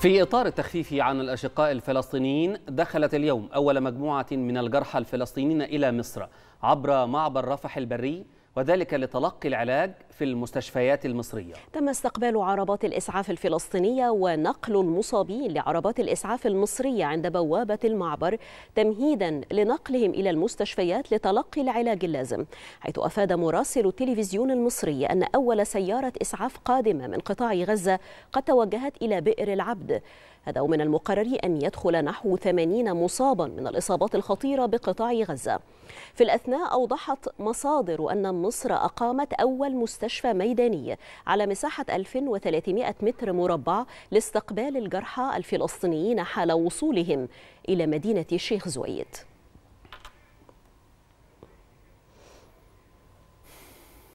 في إطار التخفيف عن الأشقاء الفلسطينيين دخلت اليوم أول مجموعة من الجرحى الفلسطينيين إلى مصر عبر معبر رفح البري وذلك لتلقي العلاج في المستشفيات المصرية تم استقبال عربات الإسعاف الفلسطينية ونقل المصابين لعربات الإسعاف المصرية عند بوابة المعبر تمهيدا لنقلهم إلى المستشفيات لتلقي العلاج اللازم حيث أفاد مراسل التلفزيون المصري أن أول سيارة إسعاف قادمة من قطاع غزة قد توجهت إلى بئر العبد هذا ومن المقرر أن يدخل نحو 80 مصابا من الإصابات الخطيرة بقطاع غزة في الأثناء أوضحت مصادر أن مصر أقامت أول مستشفى ميداني على مساحة 1300 متر مربع لاستقبال الجرحى الفلسطينيين حال وصولهم إلى مدينة الشيخ زويد